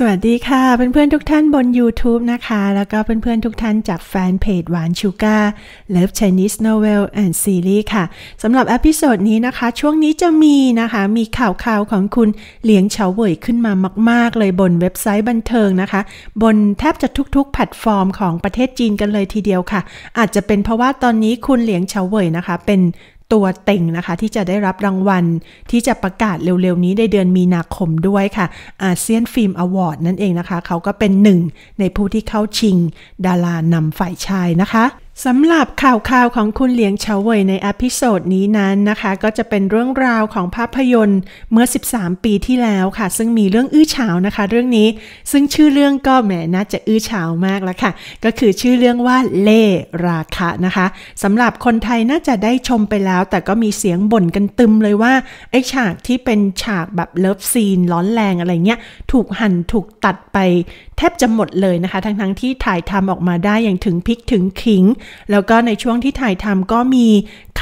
สวัสดีค่ะเพื่อนๆทุกท่านบน YouTube นะคะ แล้วก็เพื่อนๆทุกท่านจากแฟนเพจหวานชูกา l o เลิฟ Chinese Novel and Series ค่ะสำหรับอพิโซดนี้นะคะ ช่วงนี้จะมีนะคะ มีข่าวข่าวของคุณเลี้ยงเฉาเว่ยขึ้นมามาก ๆ เลยบนเว็บไซต์บันเทิงนะคะ บนแทบจะทุกๆแพลตฟอร์มของประเทศจีนกันเลยทีเดียวค่ะ อาจจะเป็นเพราะว่าตอนนี้คุณเลี้ยงเฉาเว่ยนะคะ เป็นตัวเต็งนะคะที่จะได้รับรางวัล ที่จะประกาศเร็วๆ นี้ในเดือนมีนาคมด้วยค่ะอาเซียนฟิล์มอวอร์ดนั่นเองนะคะ เขาก็เป็นหนึ่งในผู้ที่เข้าชิง ดารานำฝ่ายชายนะคะสำหรับข่าวคราวของคุณเหลียงเฉาเวยในอพิโซดนี้นั้นนะคะ ก็จะเป็นเรื่องราวของภาพยนตร์เมื่อ 13 ปีที่แล้วค่ะ ซึ่งมีเรื่องอื้อฉาวนะคะ เรื่องนี้ซึ่งชื่อเรื่องก็แหมน่าจะอื้อฉาวมากแล้วค่ะ ก็คือชื่อเรื่องว่าเล่ราคะนะคะสำหรับคนไทยน่าจะได้ชมไปแล้วแต่ก็มีเสียงบ่นกันตึมเลยว่า ไอฉากที่เป็นฉากแบบเลิฟซีน ร้อนแรงอะไรเงี้ยถูกหั่นถูกตัดไปแทบจะหมดเลยนะคะทั้งๆทที่ถ่ายทำออกมาได้อย่างถึงพิกถึงขิงแล้วก็ในช่วงที่ถ่ายทำก็มี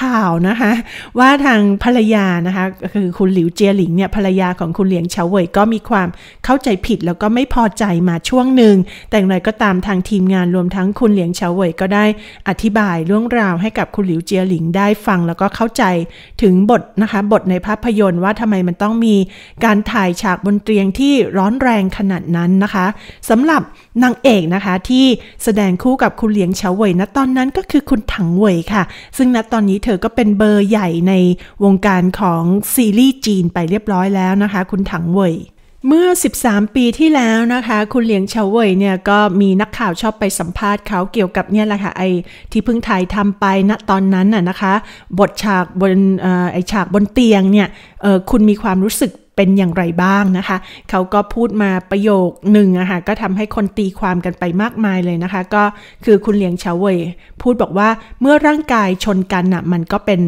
ข่าวนะคะว่าทางภรรยานะคะคือคุณหลิวเจียหลิงเนี่ยภรรยาของคุณเหลียงเฉาเว่ยก็มีความเข้าใจผิดแล้วก็ไม่พอใจมาช่วงหนึ่งแต่อย่างไรก็ตามทางทีมงานรวมทั้งคุณเหลียงเฉาเว่ยก็ได้อธิบายเรื่องราวให้กับคุณหลิวเจียหลิง ได้ฟังแล้วก็เข้าใจถึงบทนะคะบทในภาพยนตร์ว่าทำไมมันต้องมีการถ่ายฉากบนเตียงที่ร้อนแรงขนาดนั้นนะคะ สำหรับนางเอกนะคะที่แสดงคู่กับคุณเหลียงเฉาเว่ยณตอนนั้นก็คือคุณถังเว่ยค่ะ ซึ่งณตอนนี้เธออก็เป็นเบอร์ใหญ่ในวงการของซีรีส์จีนไปเรียบร้อยแล้วนะคะคุณถังเว่ยเมื่อ 13 ปีที่แล้วนะคะคุณเหลียงเฉาเว่ยเนี่ยก็มีนักข่าวชอบไปสัมภาษณ์เขาเกี่ยวกับเนี่ยแหละค่ะไอ้ที่เพิ่งถ่ายทำไปณตอนนั้นน่ะนะคะ บทฉากบนไอ้ฉากบนเตียงเนี่ยคุณมีความรู้สึกเป็นอย่างไรบ้างนะคะ เขาก็พูดมาประโยคหนึ่งอะคะ่ะก็ทำให้คนตีความกันไปมากมายเลยนะคะ ก็คือคุณเลียงเฉาเวยพูดบอกว่าเมื่อร่างกายชนกันนะมันก็เป็น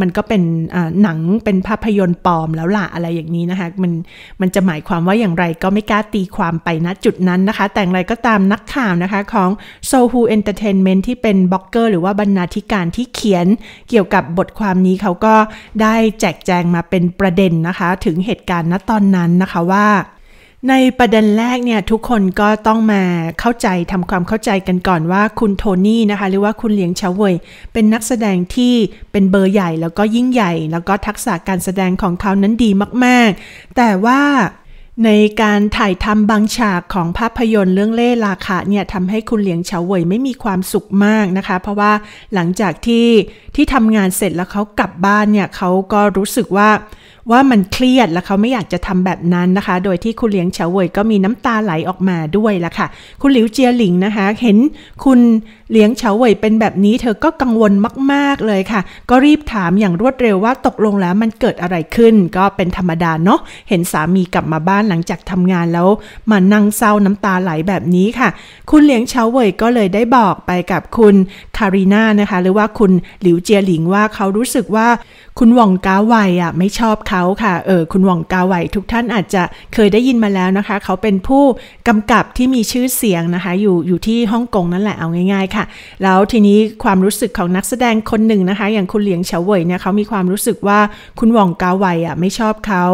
มันก็เป็นหนังเป็นภาพยนตร์ปลอมแล้วล่ะอะไรอย่างนี้นะคะมันมันจะหมายความว่าอย่างไรก็ไม่กล้าตีความไปณจุดนั้นนะคะ แต่อะไรก็ตามนักข่าวนะคะของ Sohu Entertainment ที่เป็นบล็อกเกอร์หรือว่าบรรณาธิการที่เขียนเกี่ยวกับบทความนี้เขาก็ได้แจกแจงมาเป็นประเด็นนะคะถึงเหตุการณ์การณ์ณตอนนั้นนะคะว่าในประเด็นแรกเนี่ยทุกคนก็ต้องมาเข้าใจทำความเข้าใจกันก่อนว่าคุณโทนี่นะคะหรือว่าคุณเหลียงเฉวยเป็นนักแสดงที่เป็นเบอร์ใหญ่แล้วก็ยิ่งใหญ่ แล้วก็ทักษะการแสดงของเขานั้นดีมากๆ แต่ว่าในการถ่ายทำบางฉากของภาพยนตร์เรื่องเล่ราคาเนี่ยทำให้คุณเหลียงเฉวยไม่มีความสุขมากนะคะ เพราะว่าหลังจากที่ที่ทำงานเสร็จแล้วเขากลับบ้านเนี่ยเขาก็รู้สึกว่าว่ามันเครียดและเขาไม่อยากจะทำแบบนั้นนะคะ โดยที่คุณเลี้ยงเฉาเวยก็มีน้ำตาไหลออกมาด้วยละค่ะ คุณหลิวเจียหลิงนะคะ เห็นคุณเลี้ยงเฉาเวยเป็นแบบนี้เธอก็กังวลมาก ๆ เลยค่ะ ก็รีบถามอย่างรวดเร็วว่าตกลงแล้วมันเกิดอะไรขึ้น ก็เป็นธรรมดาเนาะ เห็นสามีกลับมาบ้านหลังจากทำงานแล้ว มานั่งเศร้าน้ำตาไหลแบบนี้ค่ะ คุณเลี้ยงเฉาเวยก็เลยได้บอกไปกับคุณคารีนานะคะหรือว่าคุณหลิวเจียหลิงว่าเขารู้สึกว่าคุณหว่องก้าไวอ่ะ ไม่ชอบค่ะขาค่ะ เออคุณหว่องกาไหวทุกท่านอาจจะเคยได้ยินมาแล้วนะคะ เขาเป็นผู้กำกับที่มีชื่อเสียงนะคะ อยู่อยู่ที่ฮ่องกง นั่นแหละเอาง่ายๆ ค่ะ แล้วทีนี้ความรู้สึกของนักแสดงคนหนึ่งนะคะ อย่างคุณเหลียงเฉาเว่ยเนี่ยเขามีความรู้สึกว่าคุณหว่องกาไหวอ่ะไม่ชอบเขา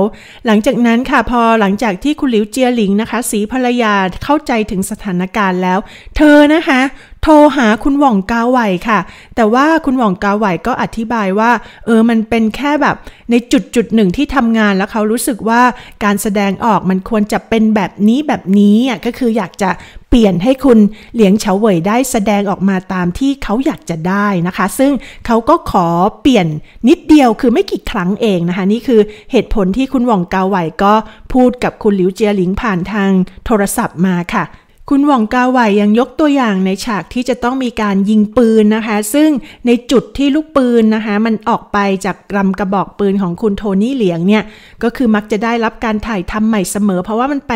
หลังจากนั้นค่ะพอหลังจากที่คุณหลิวเจียหลิงนะคะสีภรรยาเข้าใจถึงสถานการณ์แล้ว เธอนะคะโทรหาคุณหว่องกาไหวค่ะ แต่ว่าคุณหว่องกาไหวก็อธิบายว่า เออมันเป็นแค่แบบในจุดจุดหนึ่งที่ทำงานแล้วเขารู้สึกว่าการแสดงออกมันควรจะเป็นแบบนี้แบบนี้อ่ะก็คืออยากจะเปลี่ยนให้คุณเหลียงเฉาเวยได้แสดงออกมาตามที่เขาอยากจะได้นะคะ ซึ่งเขาก็ขอเปลี่ยนนิดเดียวคือไม่กี่ครั้งเองนะคะ นี่คือเหตุผลที่คุณหว่องกาไหวก็พูดกับคุณหลิวเจียหลิงผ่านทางโทรศัพท์มาค่ะคุณหว่องกาไหวยังยกตัวอย่างในฉากที่จะต้องมีการยิงปืนนะคะซึ่งในจุดที่ลูกปืนนะคะมันออกไปจากกรำกระบอกปืนของคุณโทนี่เหลียงเนี่ยก็คือมักจะได้รับการถ่ายทำใหม่เสมอเพราะว่ามันไป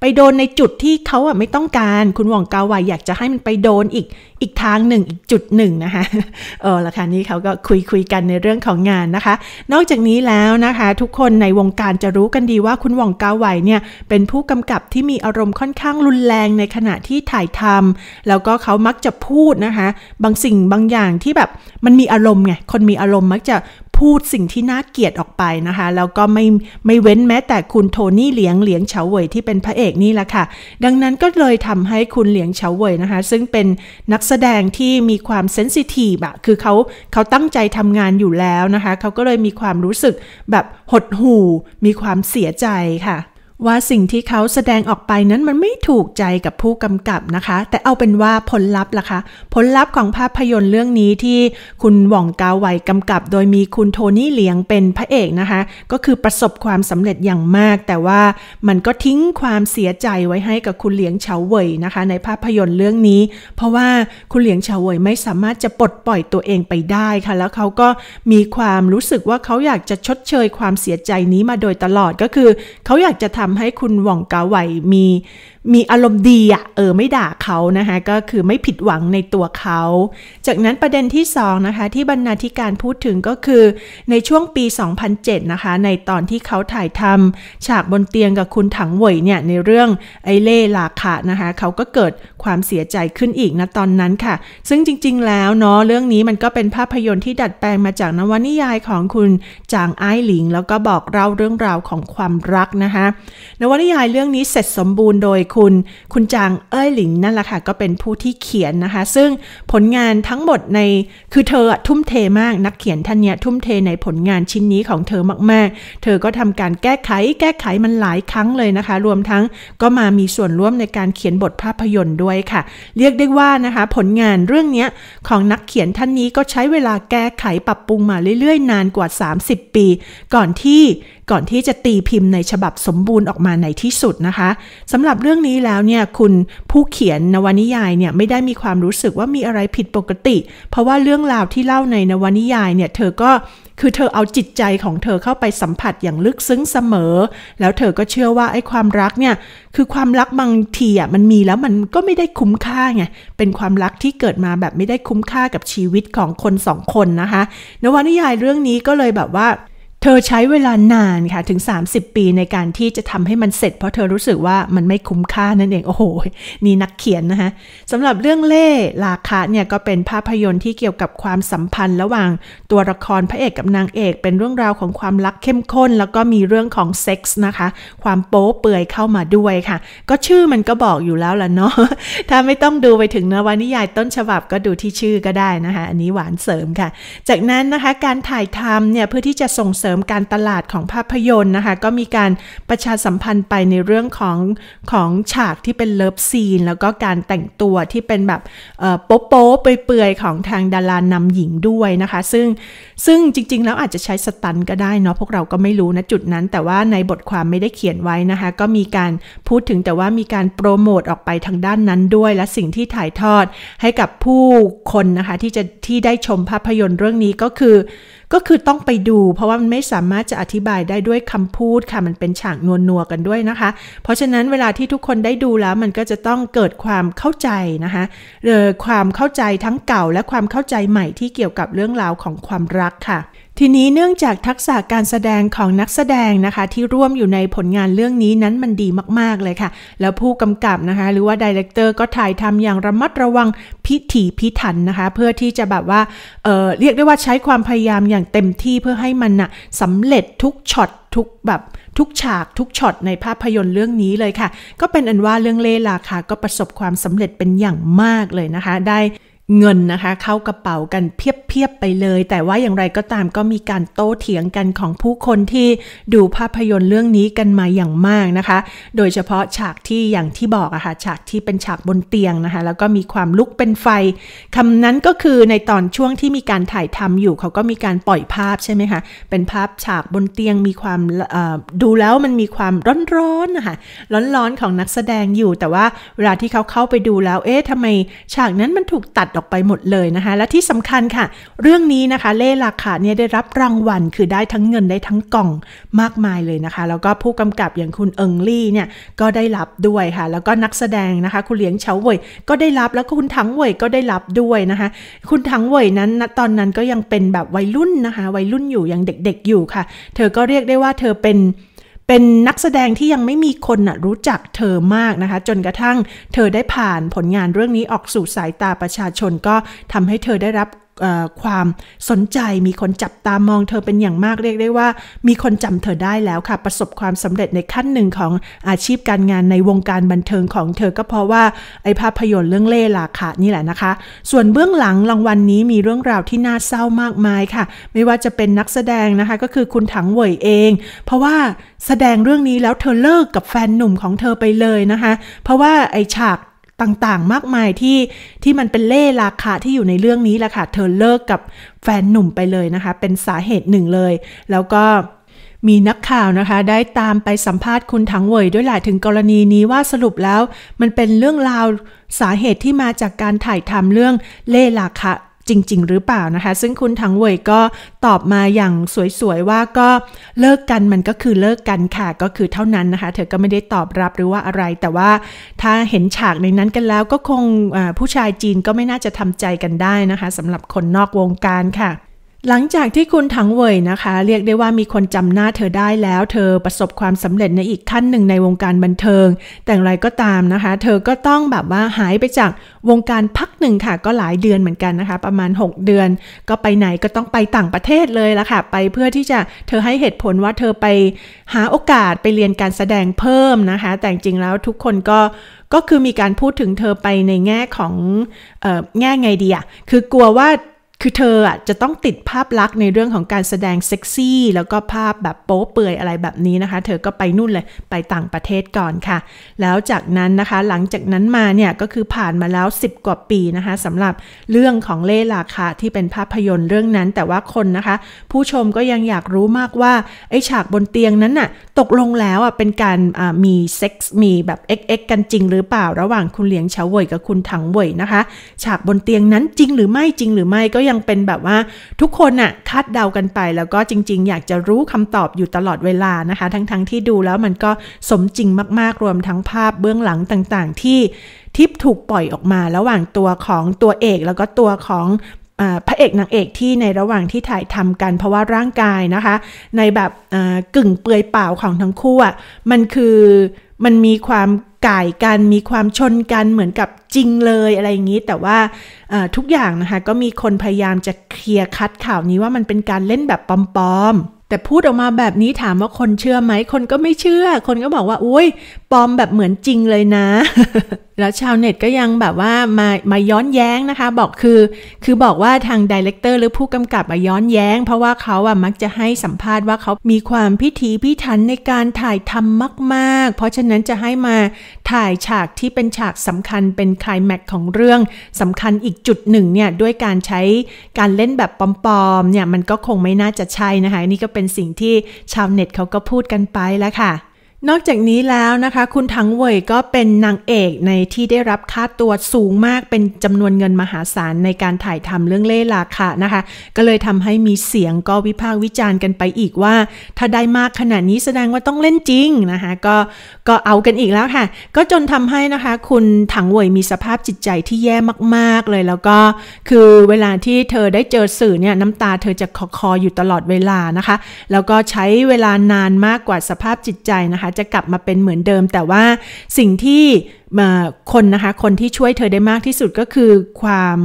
ไปโดนในจุดที่เขาอ่ะไม่ต้องการ คุณหว่องกาไหวอยากจะให้มันไปโดนอีกอีกทางหนึ่งอีกจุดหนึ่งนะคะเออละค่ะนี้เขาก็คุยคุยกันในเรื่องของงานนะคะ นอกจากนี้แล้วนะคะทุกคนในวงการจะรู้กันดีว่าคุณหว่องกาวไหวเนี่ย เป็นผู้กำกับที่มีอารมณ์ค่อนข้างรุนแรงในขณะที่ถ่ายทำแล้วก็เขามักจะพูดนะคะบางสิ่งบางอย่างที่แบบมันมีอารมณ์ไงคนมีอารมณ์มักจะพูดสิ่งที่น่าเกลียดออกไปนะคะ แล้วก็ไม่ไม่เว้นแม้แต่คุณโทนี่เหลียงเหลียงเฉาเว่ยที่เป็นพระเอกนี่แหละค่ะ ดังนั้นก็เลยทำให้คุณเหลียงเฉาเว่ยนะคะ ซึ่งเป็นนักแสดงที่มีความเซนซิทีฟอะคือเขาเขาตั้งใจทำงานอยู่แล้วนะคะเขาก็เลยมีความรู้สึกแบบหดหู่มีความเสียใจค่ะว่าสิ่งที่เขาแสดงออกไปนั้นมันไม่ถูกใจกับผู้กำกับนะคะ แต่เอาเป็นว่าผลลัพธ์ล่ะคะผลลัพธ์ของภาพยนตร์เรื่องนี้ที่คุณหว่องกาไวกำกับ โดยมีคุณโทนี่เหลียงเป็นพระเอกนะคะก็คือประสบความสำเร็จอย่างมาก แต่ว่ามันก็ทิ้งความเสียใจไว้ให้กับคุณเหลียงเฉาเวยนะคะในภาพยนตร์เรื่องนี้ เพราะว่าคุณเหลียงเฉาเวยไม่สามารถจะปลดปล่อยตัวเองไปได้ค่ะแล้วเขาก็มีความรู้สึกว่าเขาอยากจะชดเชยความเสียใจนี้มาโดยตลอดก็คือเขาอยากจะทำทำให้คุณหว่องกาไหวมีมีอารมณ์ดีอะเออไม่ด่าเขานะคะก็คือไม่ผิดหวังในตัวเขา จากนั้นประเด็นที่2นะคะ ที่บรรณาธิการพูดถึงก็คือในช่วงปี 2007 นะคะ ในตอนที่เขาถ่ายทำฉากบนเตียงกับคุณถังเว่ยเนี่ย ในเรื่องไอเล่ลาคะนะคะเขาก็เกิดความเสียใจขึ้นอีกนะตอนนั้นค่ะ ซึ่งจริงๆแล้วเนาะเรื่องนี้มันก็เป็นภาพยนตร์ที่ดัดแปลงมาจากนวนิยายของคุณจางไอหลิง แล้วก็บอกเล่าเรื่องราวของความรักนะคะนวนิยายเรื่องนี้เสร็จสมบูรณ์โดยคุณคุณจางเอ้ยหลิงนั่นแหละค่ะก็เป็นผู้ที่เขียนนะคะ ซึ่งผลงานทั้งหมดในคือเธอทุ่มเทมากนักเขียนท่านเนี้ยทุ่มเทในผลงานชิ้นนี้ของเธอมาก ๆ เธอก็ทำการแก้ไข แก้ไขมันหลายครั้งเลยนะคะ รวมทั้งก็มามีส่วนร่วมในการเขียนบทภาพยนตร์ด้วยค่ะ เรียกได้ว่านะคะ ผลงานเรื่องนี้ของนักเขียนท่านนี้ก็ใช้เวลาแก้ไขปรับปรุงมาเรื่อย ๆ นานกว่า 30 ปี ก่อนที่ก่อนที่จะตีพิมพ์ในฉบับสมบูรณ์ออกมาในที่สุดนะคะสำหรับเรื่องนี้แล้วเนี่ยคุณผู้เขียนนวนิยายเนี่ยไม่ได้มีความรู้สึกว่ามีอะไรผิดปกติ เพราะว่าเรื่องราวที่เล่าในนวนิยายเนี่ยเธอก็คือเธอเอาจิตใจของเธอเข้าไปสัมผัสอย่างลึกซึ้งเสมอ แล้วเธอก็เชื่อว่าไอ้ความรักเนี่ยคือความรักบางทีอ่ะมันมีแล้วมันก็ไม่ได้คุ้มค่าไงเป็นความรักที่เกิดมาแบบไม่ได้คุ้มค่ากับชีวิตของคนสองคนนะคะ นวนิยายเรื่องนี้ก็เลยแบบว่าเธอใช้เวลานานค่ะถึง 30 ปีในการที่จะทำให้มันเสร็จเพราะเธอรู้สึกว่ามันไม่คุ้มค่านั่นเอง โอ้โหนี่นักเขียนนะคะสำหรับเรื่องเล่ลาคาเนี่ยก็เป็นภาพยนตร์ที่เกี่ยวกับความสัมพันธ์ระหว่างตัวละครพระเอกกับนางเอกเป็นเรื่องราวของความรักเข้มข้น แล้วก็มีเรื่องของเซ็กส์นะคะความโป๊เปื่อยเข้ามาด้วยค่ะ ก็ชื่อมันก็บอกอยู่แล้วล่ะเนาะถ้าไม่ต้องดูไปถึงนวนิยายต้นฉบับก็ดูที่ชื่อก็ได้นะคะอันนี้หวานเสริมค่ะ จากนั้นนะคะการถ่ายทำเนี่ยเพื่อที่จะส่งเสริมมการตลาดของภาพยนตร์นะคะ ก็มีการประชาสัมพันธ์ไปในเรื่องของ ของฉากที่เป็นเลิฟซีน แล้วก็การแต่งตัวที่เป็นแบบโป๊โป๊เปื่อยๆของทางดารานำหญิงด้วยนะคะ ซึ่งซึ่งจริงๆ แล้วอาจจะใช้สตันก็ได้เนาะพวกเราก็ไม่รู้นะจุดนั้น แต่ว่าในบทความไม่ได้เขียนไว้นะคะ ก็มีการพูดถึงแต่ว่ามีการโปรโมทออกไปทางด้านนั้นด้วย และสิ่งที่ถ่ายทอดให้กับผู้คนนะคะที่จะที่ได้ชมภาพยนตร์เรื่องนี้ก็คือก็คือต้องไปดู เพราะว่ามันไม่สามารถจะอธิบายได้ด้วยคำพูดค่ะมันเป็นฉากนวลนัวกันด้วยนะคะ เพราะฉะนั้นเวลาที่ทุกคนได้ดูแล้วมันก็จะต้องเกิดความเข้าใจนะคะเรออความเข้าใจทั้งเก่า และความเข้าใจใหม่ที่เกี่ยวกับเรื่องราวของความรักค่ะทีนี้เนื่องจากทักษะการแสดงของนักแสดงนะคะที่ร่วมอยู่ในผลงานเรื่องนี้นั้นมันดีมากๆเลยค่ะ แล้วผู้กำกับนะคะหรือว่าดีเลกเตอร์ก็ถ่ายทำอย่างระมัดระวังพิถีพิถันนะคะ เพื่อที่จะแบบว่าเเรียกได้ว่าใช้ความพยายามอย่างเต็มที่เพื่อให้มันนะสำเร็จทุกช็อตทุกแบบทุกฉาก ทุกช็อตในภาพยนตร์เรื่องนี้เลยค่ะ ก็เป็นอันว่าเรื่องเล่ลาค่ะก็ประสบความสำเร็จเป็นอย่างมากเลยนะคะได้เงินนะคะเข้ากระเป๋ากันเพียบๆไปเลย แต่ว่าอย่างไรก็ตามก็มีการโต้เถียงกันของผู้คนที่ดูภาพยนตร์เรื่องนี้กันมาอย่างมากนะคะ โดยเฉพาะฉากที่อย่างที่บอกอะคะ่ะฉากที่เป็นฉากบนเตียงนะคะ แล้วก็มีความลุกเป็นไฟคำนั้นก็คือในตอนช่วงที่มีการถ่ายทำอยู่เขาก็มีการปล่อยภาพใช่ไหมคะเป็นภาพฉากบนเตียงมีความดูแล้วมันมีความร้อนๆนะคะร้อนๆของนักแสดงอยู่ แต่ว่าเวลาที่เขาเข้าไปดูแล้วเอ๊ะทำไม ฉากนั้นมันถูกตัดออกไปหมดเลยนะคะ และที่สำคัญค่ะ เรื่องนี้นะคะเล่ราคาเนี่ยได้รับรางวัลคือได้ทั้งเงินได้ทั้งกล่อง มากมายเลยนะคะ แล้วก็ผู้กำกับอย่างคุณเอิงลี่เนี่ยก็ได้รับด้วยค่ะ แล้วก็นักแสดงนะคะ คุณเลี้ยงเฉาเว่ยก็ได้รับแล้วก็คุณถังเว่ยก็ได้รับด้วยนะคะ คุณถังเว่ยนั้นนะตอนนั้นก็ยังเป็นแบบวัยรุ่นนะคะ วัยรุ่นอยู่ยังเด็กๆอยู่ค่ะ เธอก็เรียกได้ว่าเธอเป็นเป็นนักแสดงที่ยังไม่มีคนนะรู้จักเธอมากนะคะ จนกระทั่งเธอได้ผ่านผลงานเรื่องนี้ออกสู่สายตาประชาชนก็ทำให้เธอได้รับความสนใจมีคนจับตามองเธอเป็นอย่างมากเรียกได้ว่ามีคนจำเธอได้แล้วค่ะ ประสบความสำเร็จในขั้นหนึ่งของอาชีพการงานในวงการบันเทิงของเธอก็เพราะว่าไอภาพยนตร์เรื่องเล่หลาค่ะนี่แหละนะคะ ส่วนเบื้องหลังรางวัลนนี้มีเรื่องราวที่น่าเศร้ามากมายค่ะ ไม่ว่าจะเป็นนักแสดงนะคะก็คือคุณถังเหว่ยเอง เพราะว่าแสดงเรื่องนี้แล้วเธอเลิกกับแฟนหนุ่มของเธอไปเลยนะคะ เพราะว่าไอฉากต่างๆ มากมายที่ที่มันเป็นเล่ราคาที่อยู่ในเรื่องนี้แหละค่ะเธอเลิกกับแฟนหนุ่มไปเลยนะคะเป็นสาเหตุหนึ่งเลย แล้วก็มีนักข่าวนะคะได้ตามไปสัมภาษณ์คุณถังเวยด้วยหลายถึง กรณีนี้ว่าสรุปแล้ว มันเป็นเรื่องราวสาเหตุที่มาจากการถ่ายทำเรื่องเล่หลาคะจริง ๆหรือเปล่านะคะ ซึ่งคุณทั้งเวยก็ตอบมาอย่างสวย ๆ ว่าก็เลิกกันมันก็คือเลิกกันค่ะ ก็คือเท่านั้นนะคะ เธอก็ไม่ได้ตอบรับหรือว่าอะไรแต่ว่าถ้าเห็นฉากในนั้นกันแล้ว ก็คงผู้ชายจีนก็ไม่น่าจะทำใจกันได้นะคะสำหรับคนนอกวงการค่ะหลังจากที่คุณถังเวยนะคะ เรียกได้ว่ามีคนจำหน้าเธอได้แล้ว เธอประสบความสำเร็จในอีกขั้นหนึ่งในวงการบันเทิง แต่อย่างไรก็ตามนะคะเธอก็ต้องแบบว่าหายไปจากวงการพักหนึ่งค่ะก็หลายเดือนเหมือนกันนะคะประมาณ 6 เดือน ก็ไปไหนก็ต้องไปต่างประเทศเลยละค่ะไปเพื่อที่จะเธอให้เหตุผลว่าเธอไปหาโอกาสไปเรียนการแสดงเพิ่มนะคะแต่จริงแล้วทุกคนก็ก็คือมีการพูดถึงเธอไปในแง่ของออแง่ไงดีอะคือกลัวว่าคือเธออ่ะจะต้องติดภาพลักษณ์ในเรื่องของการแสดงเซ็กซี่แล้วก็ภาพแบบโป๊เปื่อยอะไรแบบนี้นะคะ เธอก็ไปนู่นเลยไปต่างประเทศก่อนค่ะ แล้วจากนั้นนะคะหลังจากนั้นมาเนี่ยก็คือผ่านมาแล้ว 10 กว่าปีนะคะสำหรับเรื่องของเล่ราคาที่เป็นภาพยนตร์เรื่องนั้น แต่ว่าคนนะคะ ผู้ชมก็ยังอยากรู้มากว่าไอ้ฉากบนเตียงนั้นน่ะตกลงแล้วอ่ะเป็นการมีเซ็กซ์มีแบบเอ็กกันจริง หรือเปล่าระหว่างคุณเหลียงเฉาเว่ยกับคุณถังเว่ยนะคะ ฉากบนเตียงนั้นจริงหรือไม่จริงหรือไม่ก็ยังังเป็นแบบว่าทุกคนอะคาดเดากันไปแล้วก็จริง ๆ อยากจะรู้คำตอบอยู่ตลอดเวลานะคะ ทั้งๆทที่ดูแล้วมันก็สมจริงมาก ๆรวมทั้งภาพเบื้องหลังต่างๆ ที่ทิปถูกปล่อยออกมาระหว่างตัวของตัวเอกแล้วก็ตัวของพระเอกนางเอกที่ในระหว่างที่ถ่ายทำกัน เพราะว่าร่างกายนะคะ ในแบบกึ่งเปลือยเปล่าของทั้งคู่อ่ะมันคือมันมีความก่ายกันมีความชนกันเหมือนกับจริงเลยอะไรอย่างนี้แต่ว่าทุกอย่างนะคะก็มีคนพยายามจะเคลียร์คัดข่าวนี้ว่ามันเป็นการเล่นแบบปลอมๆ แต่พูดออกมาแบบนี้ถามว่าคนเชื่อไหมคนก็ไม่เชื่อคนก็บอกว่าอุ้ยปลอมแบบเหมือนจริงเลยนะแล้วชาวเน็ตก็ยังแบบว่ามามาย้อนแย้งนะคะบอกคือคือบอกว่าทางดีเลกเตอร์หรือผู้กำกับมาย้อนแย้ง เพราะว่าเขาอะมักจะให้สัมภาษณ์ว่าเขามีความพิถีพิถันในการถ่ายทำมากๆ เพราะฉะนั้นจะให้มาถ่ายฉากที่เป็นฉากสำคัญเป็นคลายแม็กของเรื่องสำคัญอีกจุดหนึ่งเนี่ยด้วยการใช้การเล่นแบบปลอมๆเนี่ยมันก็คงไม่น่าจะใช่นะคะนี่ก็เป็นสิ่งที่ชาวเน็ตเขาก็พูดกันไปแล้วค่ะนอกจากนี้แล้วนะคะ คุณถังเวยก็เป็นนางเอกในที่ได้รับค่าตัวสูงมากเป็นจำนวนเงินมหาศาลในการถ่ายทำเรื่องเล่ลาค่ะนะคะ ก็เลยทำให้มีเสียงก็วิพากษ์วิจารณ์กันไปอีกว่า ถ้าได้มากขนาดนี้แสดงว่าต้องเล่นจริงนะคะก็ก็เอากันอีกแล้วค่ะ ก็จนทำให้นะคะ คุณถังเวยมีสภาพจิตใจที่แย่มาก ๆเลยแล้วก็ คือเวลาที่เธอได้เจอสื่อเนี่ยน้ำตาเธอจะคอคออยู่ตลอดเวลานะคะแล้วก็ใช้เวลานานมากกว่าสภาพจิตใจนะคะะจะกลับมาเป็นเหมือนเดิม แต่ว่าสิ่งที่คนนะคะ คนที่ช่วยเธอได้มากที่สุดก็คือความ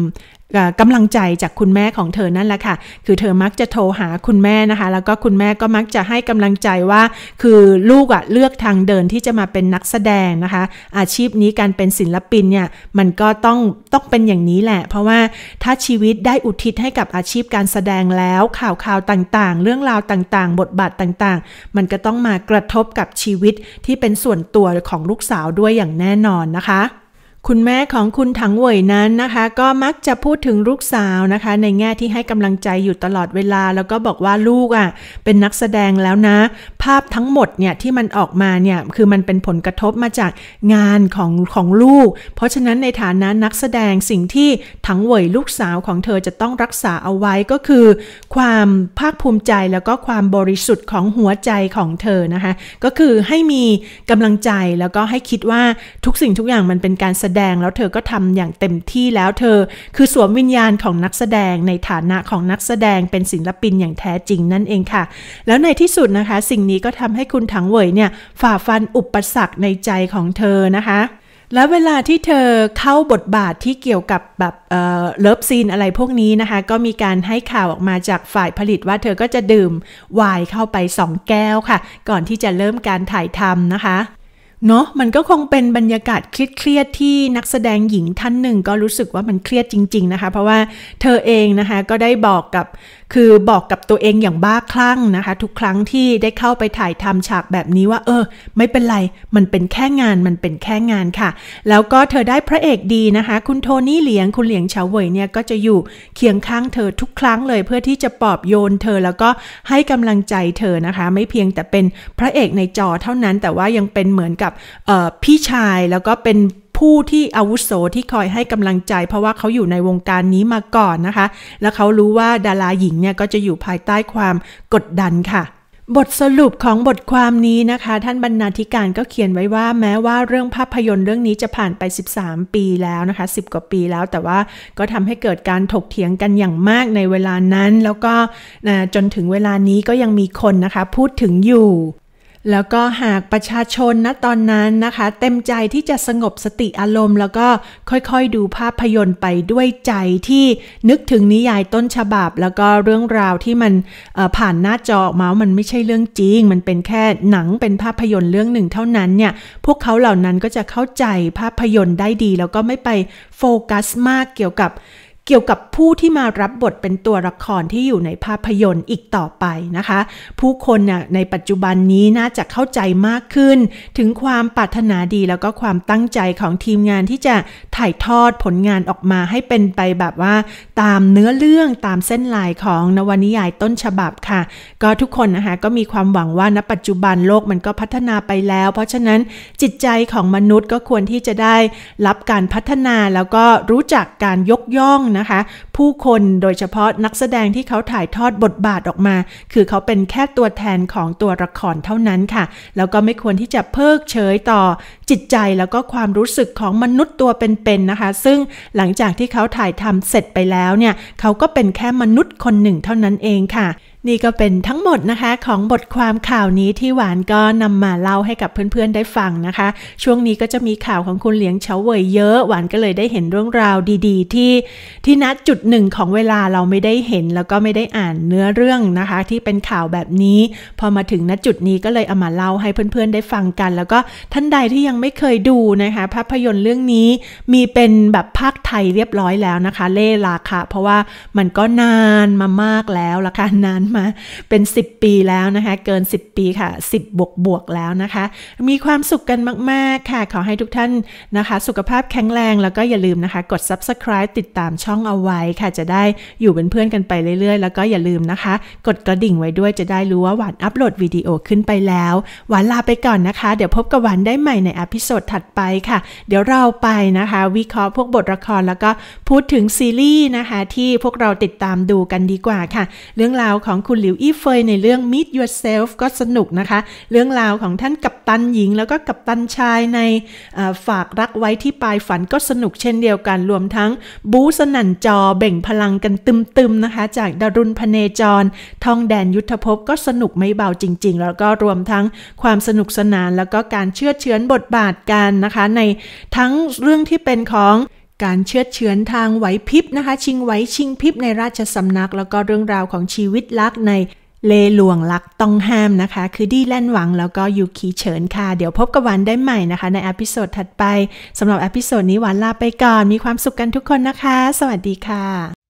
กำลังใจจากคุณแม่ของเธอนั่นแหละค่ะ คือเธอมักจะโทรหาคุณแม่นะคะ แล้วก็คุณแม่ก็มักจะให้กำลังใจว่า คือลูกอะ่ะเลือกทางเดินที่จะมาเป็นนักแสดงนะคะ อาชีพนี้การเป็นศิลปินเนี่ย มันก็ต้องต้องเป็นอย่างนี้แหละ เพราะว่าถ้าชีวิตได้อุทิศให้กับอาชีพการแสดงแล้ว ข่าวข่าวต่างๆ เรื่องราวต่างๆ บทบาทต่างๆ มันก็ต้องมากระทบกับชีวิตที่เป็นส่วนตัวของลูกสาวด้วยอย่างแน่นอนนะคะคุณแม่ของคุณถังเวยนั้นนะคะ ก็มักจะพูดถึงลูกสาวนะคะ ในแง่ที่ให้กำลังใจอยู่ตลอดเวลา แล้วก็บอกว่าลูกอะ่ะเป็นนักแสดงแล้วนะภาพทั้งหมดเนี่ยที่มันออกมาเนี่ย คือมันเป็นผลกระทบมาจากงานของของลูก เพราะฉะนั้นในฐานะนักแสดงสิ่งที่ถังเวยลูกสาวของเธอจะต้องรักษาเอาไว้ก็คือ ความภาคภูมิใจแล้วก็ความบริสุทธิ์ของหัวใจของเธอนะคะก็คือให้มีกำลังใจแล้วก็ให้คิดว่าทุกสิ่งทุกอย่างมันเป็นการแสดงแล้วเธอก็ทำอย่างเต็มที่แล้วเธอคือสวมวิญญาณของนักแสดงในฐานะของนักแสดงเป็นศิลปินอย่างแท้จริงนั่นเองค่ะ แล้วในที่สุดนะคะ สิ่งนี้ก็ทำให้คุณถังเวยเนี่ย ฝ่าฟันอุปสรรคในใจของเธอนะคะ แล้วเวลาที่เธอเข้าบทบาทที่เกี่ยวกับแบบเลิฟซีนอะไรพวกนี้นะคะ ก็มีการให้ข่าวออกมาจากฝ่ายผลิตว่าเธอก็จะดื่มไวน์เข้าไป 2 แก้วค่ะ ก่อนที่จะเริ่มการถ่ายทำนะคะเนาะมันก็คงเป็นบรรยากาศเครียดๆ ที่นักแสดงหญิงท่านหนึ่ง ก็รู้สึกว่ามันเครียดจริงๆ นะคะ เพราะว่าเธอเองนะคะ ก็ได้บอกกับคือบอกกับตัวเองอย่างบ้าคลั่งนะคะ ทุกครั้งที่ได้เข้าไปถ่ายทำฉากแบบนี้ว่า เออ ไม่เป็นไรมันเป็นแค่งานมันเป็นแค่งานค่ะ แล้วก็เธอได้พระเอกดีนะคะ คุณโทนี่เหลียงคุณเหลียงเฉาเว่ยเนี่ยก็จะอยู่เคียงข้างเธอทุกครั้งเลยเพื่อที่จะปลอบโยนเธอแล้วก็ให้กำลังใจเธอนะคะ ไม่เพียงแต่เป็นพระเอกในจอเท่านั้นแต่ว่ายังเป็นเหมือนกับพี่ชายแล้วก็เป็นผู้ที่อาวุโสที่คอยให้กำลังใจเพราะว่าเขาอยู่ในวงการนี้มาก่อนนะคะ และเขารู้ว่าดาราหญิงเนี่ยก็จะอยู่ภายใต้ความกดดันค่ะ บทสรุปของบทความนี้นะคะท่านบรรณาธิการก็เขียนไว้ว่าแม้ว่าเรื่องภาพยนตร์เรื่องนี้จะผ่านไป 13 ปีแล้วนะคะ 10 กว่าปีแล้วแต่ว่าก็ทำให้เกิดการถกเถียงกันอย่างมากในเวลานั้น แล้วก็จนถึงเวลานี้ก็ยังมีคนนะคะพูดถึงอยู่แล้วก็หากประชาชนนะตอนนั้นนะคะเต็มใจที่จะสงบสติอารมณ์ แล้วก็ค่อยๆ ดูภาพยนตร์ไปด้วยใจที่นึกถึงนิยายต้นฉบับแล้วก็เรื่องราวที่มันผ่านหน้าจอออกมามันไม่ใช่เรื่องจริง มันเป็นแค่หนังเป็นภาพยนตร์เรื่องหนึ่งเท่านั้นเนี่ยพวกเขาเหล่านั้นก็จะเข้าใจภาพยนตร์ได้ดีแล้วก็ไม่ไปโฟกัสมากเกี่ยวกับกี่ยวกับผู้ที่มารับบทเป็นตัวละครที่อยู่ในภาพยนตร์อีกต่อไปนะคะ ผู้คนน่ะในปัจจุบันนี้น่าจะเข้าใจมากขึ้น ถึงความปรารถนาดีแล้วก็ความตั้งใจของทีมงานที่จะถ่ายทอดผลงานออกมาให้เป็นไปแบบว่าตามเนื้อเรื่องตามเส้นลายของนวนิยายต้นฉบับค่ะ ก็ทุกคนนะคะก็มีความหวังว่าณปัจจุบันโลกมันก็พัฒนาไปแล้ว เพราะฉะนั้นจิตใจของมนุษย์ก็ควรที่จะได้รับการพัฒนาแล้วก็รู้จักการยกย่องนะะคะผู้คนโดยเฉพาะนักแสดงที่เขาถ่ายทอดบทบาทออกมา คือเขาเป็นแค่ตัวแทนของตัวละครเท่านั้นค่ะแล้วก็ไม่ควรที่จะเพิกเฉยต่อ จิตใจแล้วก็ความรู้สึกของมนุษย์ตัวเป็นๆนะคะ ซึ่งหลังจากที่เขาถ่ายทำเสร็จไปแล้วเนี่ยเขาก็เป็นแค่มนุษย์คนหนึ่งเท่านั้นเองค่ะนี่ก็เป็นทั้งหมดนะคะของบทความข่าวนี้ที่หวานก็นำมาเล่าให้กับเพื่อนๆ ได้ฟังนะคะ ช่วงนี้ก็จะมีข่าวของคุณเหลียงเฉาเวย เยอะ หวานก็เลยได้เห็นเรื่องราวดีๆ ที่ ที่นัดจุดหนึ่งของเวลาเราไม่ได้เห็นแล้วก็ไม่ได้อ่านเนื้อเรื่องนะคะ ที่เป็นข่าวแบบนี้ พอมาถึงณจุดนี้ก็เลยเอามาเล่าให้เพื่อนๆ ได้ฟังกัน แล้วก็ท่านใดที่ยังไม่เคยดูนะคะ ภาพยนตร์เรื่องนี้ มีเป็นแบบภาคไทยเรียบร้อยแล้วนะคะเล่ราคาเพราะว่ามันก็นานมามากแล้วละคะนานมาเป็น 10 ปีแล้วนะคะเกิน 10 ปีค่ะ 10 บวกบวกแล้วนะคะ มีความสุขกันมากๆ ค่ะ ขอให้ทุกท่านนะคะ สุขภาพแข็งแรงแล้วก็อย่าลืมนะคะ กด subscribe ติดตามช่องเอาไว้ค่ะ จะได้อยู่เป็นเพื่อนกันไปเรื่อยๆแล้วก็อย่าลืมนะคะ กดกระดิ่งไว้ด้วยจะได้รู้ว่าหวานอัปโหลดวิดีโอขึ้นไปแล้วหวานลาไปก่อนนะคะ เดี๋ยวพบกับหวานได้ใหม่ในอพิโซดถัดไปค่ะ เดี๋ยวเราไปนะคะ วิเคราะห์พวกบทละครแล้วก็พูดถึงซีรีส์นะคะที่พวกเราติดตามดูกันดีกว่าค่ะ เรื่องราวของคุณหลิวอี้เฟยในเรื่อง Meet Yourself ก็สนุกนะคะเรื่องราวของท่านกัปตันหญิงแล้วก็กัปตันชายในฝากรักไว้ ที่ปลายฝันก็สนุกเช่นเดียวกัน รวมทั้งบูสนันจอเบ่งพลังกันตึมๆนะคะ จากดารุณพเนจรทองแดนยุทธภพก็สนุกไม่เบาจริงๆแล้วก็รวมทั้งความสนุกสนานแล้วก็การเชื่อเชื้อนบทบาทกันนะคะในทั้งเรื่องที่เป็นของการเชื้อเฉือนทางไหวพริบนะคะ ชิงไหวชิงพริบในราชสำนักแล้วก็เรื่องราวของชีวิตลักในเลหลวงลักต้องห้ามนะคะ คือดีแลนหวังแล้วก็ยูคีเฉินค่ะ เดี๋ยวพบกับหวานได้ใหม่นะคะในอพิโซดถัดไปสำหรับอพิโซดนี้หวานลาไปก่อน มีความสุขกันทุกคนนะคะ สวัสดีค่ะ